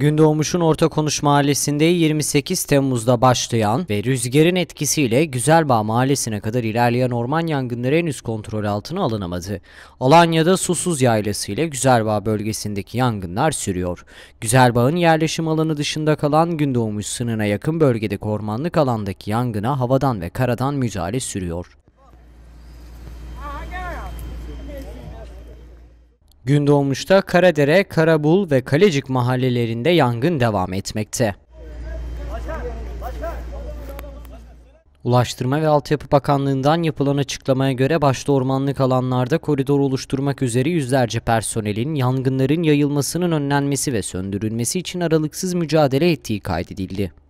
Gündoğmuş'un Ortakonuş Mahallesi'nde 28 Temmuz'da başlayan ve rüzgarın etkisiyle Güzelbağ Mahallesi'ne kadar ilerleyen orman yangınları henüz kontrol altına alınamadı. Alanya'da Susuz Yaylası ile Güzelbağ bölgesindeki yangınlar sürüyor. Güzelbağ'ın yerleşim alanı dışında kalan Gündoğmuş sınırına yakın bölgedeki ormanlık alandaki yangına havadan ve karadan müdahale sürüyor. Gündoğmuş'ta Karadere, Karabul ve Kalecik mahallelerinde yangın devam etmekte. Ulaştırma ve Altyapı Bakanlığı'ndan yapılan açıklamaya göre başta ormanlık alanlarda koridor oluşturmak üzere yüzlerce personelin yangınların yayılmasının önlenmesi ve söndürülmesi için aralıksız mücadele ettiği kaydedildi.